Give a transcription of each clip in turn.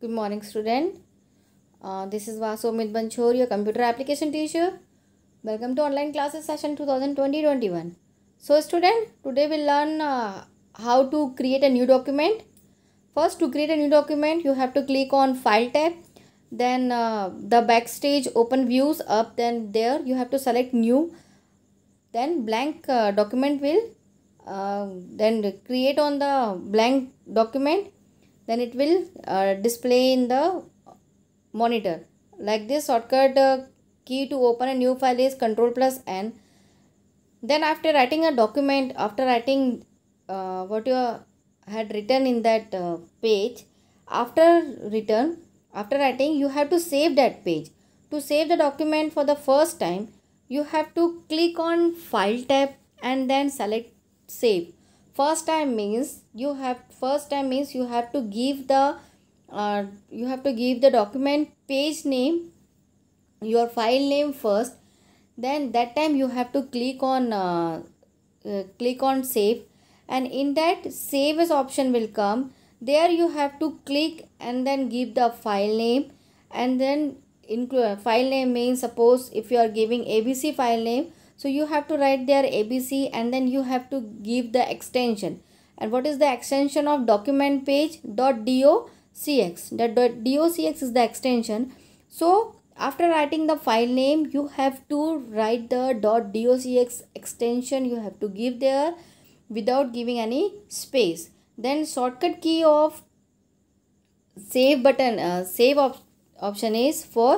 Good morning student. Uh, this is Vasu Amit Banchor, your computer application teacher. Welcome to online classes session 2020-21. So student, today we'll learn uh, how to create a new document. First to create a new document, you have to click on file tab. Then uh, the backstage open views up then there you have to select new. Then blank uh, document will uh, then create on the blank document then it will uh, display in the monitor like this shortcut uh, key to open a new file is control plus n then after writing a document after writing uh, what you had written in that uh, page after return after writing you have to save that page to save the document for the first time you have to click on file tab and then select save first time means you have first time means you have to give the uh, you have to give the document page name your file name first then that time you have to click on uh, uh, click on save and in that save as option will come there you have to click and then give the file name and then include file name means suppose if you are giving abc file name so you have to write their abc and then you have to give the extension and what is the extension of document page dot docx that docx is the extension so after writing the file name you have to write the dot docx extension you have to give there without giving any space then shortcut key of save button uh, save op option is for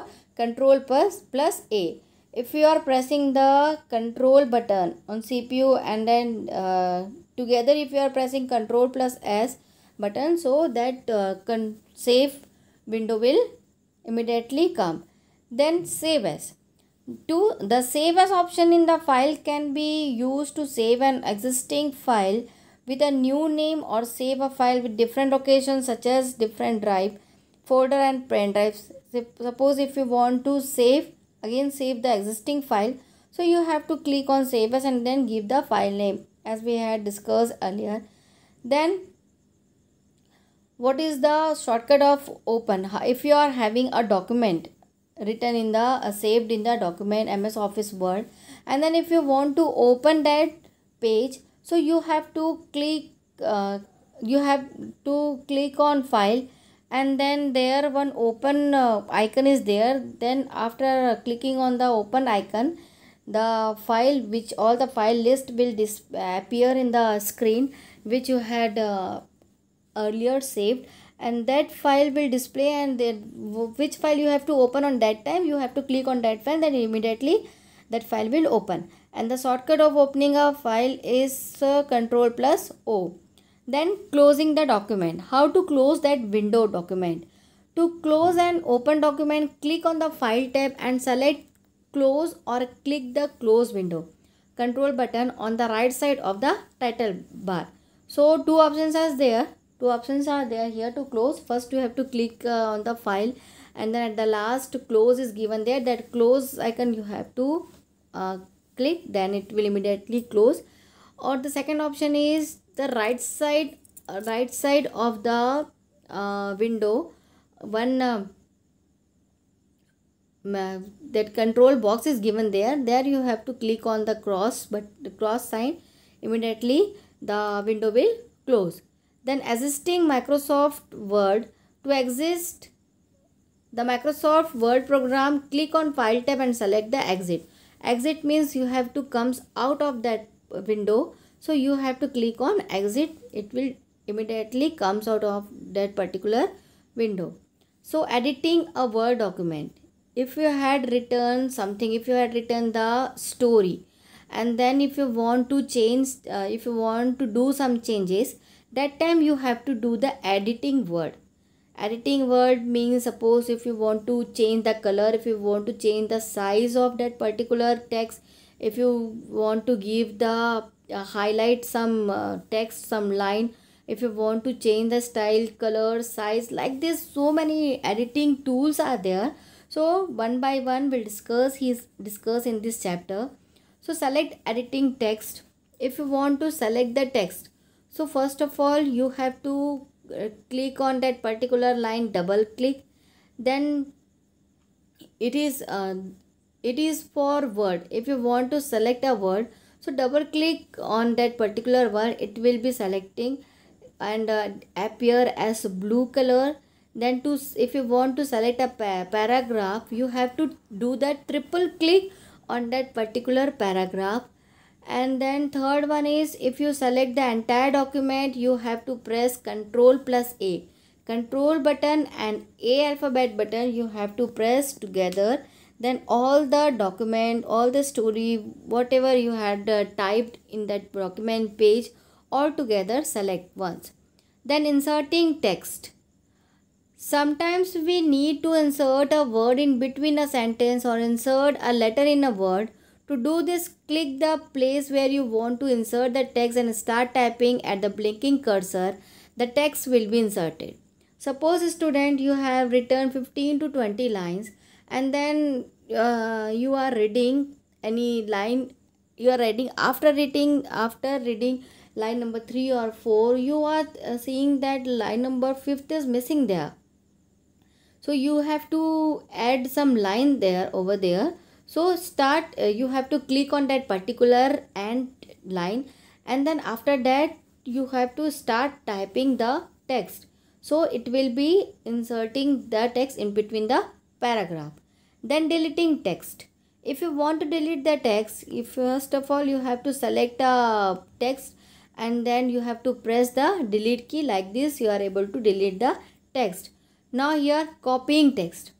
control plus plus a if you are pressing the control button on CPU and then uh, together if you are pressing control plus S button so that uh, save window will immediately come then save as To the save as option in the file can be used to save an existing file with a new name or save a file with different locations such as different drive folder and pen drives suppose if you want to save again save the existing file so you have to click on save as and then give the file name as we had discussed earlier then what is the shortcut of open if you are having a document written in the uh, saved in the document ms office word and then if you want to open that page so you have to click uh, you have to click on file and then there one open uh, icon is there then after uh, clicking on the open icon the file which all the file list will dis appear in the screen which you had uh, earlier saved and that file will display and then which file you have to open on that time you have to click on that file then immediately that file will open and the shortcut of opening a file is uh, control plus o then closing the document. How to close that window document? To close an open document, click on the file tab and select close or click the close window control button on the right side of the title bar. So two options are there. Two options are there here to close. First you have to click uh, on the file and then at the last close is given there. That close icon you have to uh, click then it will immediately close or the second option is the right side uh, right side of the uh, window one uh, that control box is given there there you have to click on the cross but the cross sign immediately the window will close then existing microsoft word to exist the microsoft word program click on file tab and select the exit exit means you have to comes out of that window so you have to click on exit it will immediately comes out of that particular window so editing a word document if you had written something if you had written the story and then if you want to change uh, if you want to do some changes that time you have to do the editing word editing word means suppose if you want to change the color if you want to change the size of that particular text if you want to give the uh, highlight some uh, text some line if you want to change the style color size like this so many editing tools are there so one by one we'll discuss his discuss in this chapter so select editing text if you want to select the text so first of all you have to uh, click on that particular line double click then it is uh, it is for word if you want to select a word so double click on that particular one it will be selecting and uh, appear as blue color then to if you want to select a pa paragraph you have to do that triple click on that particular paragraph and then third one is if you select the entire document you have to press control plus a control button and a alphabet button you have to press together then all the document all the story whatever you had uh, typed in that document page all together select once then inserting text sometimes we need to insert a word in between a sentence or insert a letter in a word to do this click the place where you want to insert the text and start typing at the blinking cursor the text will be inserted suppose student you have written 15 to 20 lines and then uh, you are reading any line you are reading after reading after reading line number 3 or 4 you are uh, seeing that line number 5th is missing there so you have to add some line there over there so start uh, you have to click on that particular and line and then after that you have to start typing the text so it will be inserting the text in between the paragraph then deleting text. If you want to delete the text, if first of all you have to select a text and then you have to press the delete key like this you are able to delete the text. Now here copying text.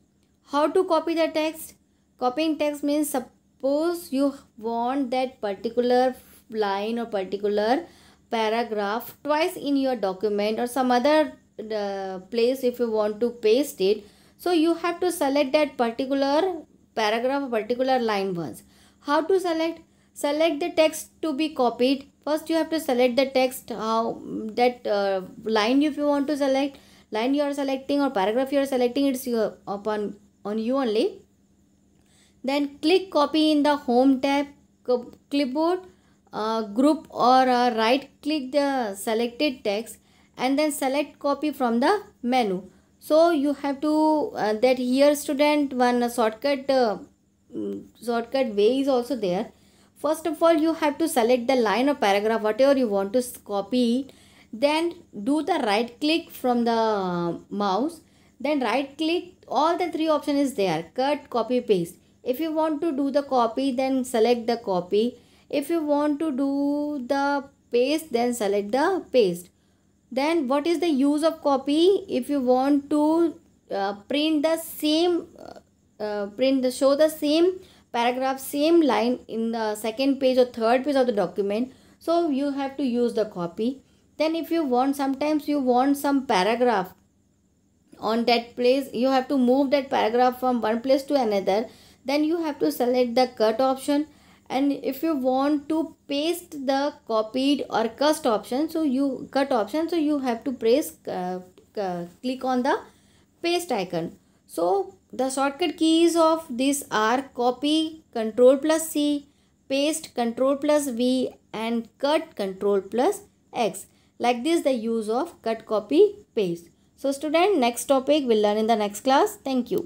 How to copy the text? Copying text means suppose you want that particular line or particular paragraph twice in your document or some other uh, place if you want to paste it so you have to select that particular paragraph, particular line once. How to select? Select the text to be copied. First you have to select the text, how uh, that uh, line if you want to select, line you are selecting or paragraph you are selecting, it's your, upon on you only. Then click copy in the home tab, clipboard, uh, group or uh, right click the selected text and then select copy from the menu so you have to uh, that here student one shortcut uh, mm, shortcut way is also there first of all you have to select the line or paragraph whatever you want to copy then do the right click from the mouse then right click all the three option is there cut copy paste if you want to do the copy then select the copy if you want to do the paste then select the paste then what is the use of copy if you want to uh, print the same uh, uh, print the show the same paragraph same line in the second page or third page of the document so you have to use the copy then if you want sometimes you want some paragraph on that place you have to move that paragraph from one place to another then you have to select the cut option and if you want to paste the copied or cut option so you cut option so you have to press uh, uh, click on the paste icon so the shortcut keys of this are copy control plus c paste control plus v and cut control plus x like this the use of cut copy paste so student next topic we'll learn in the next class thank you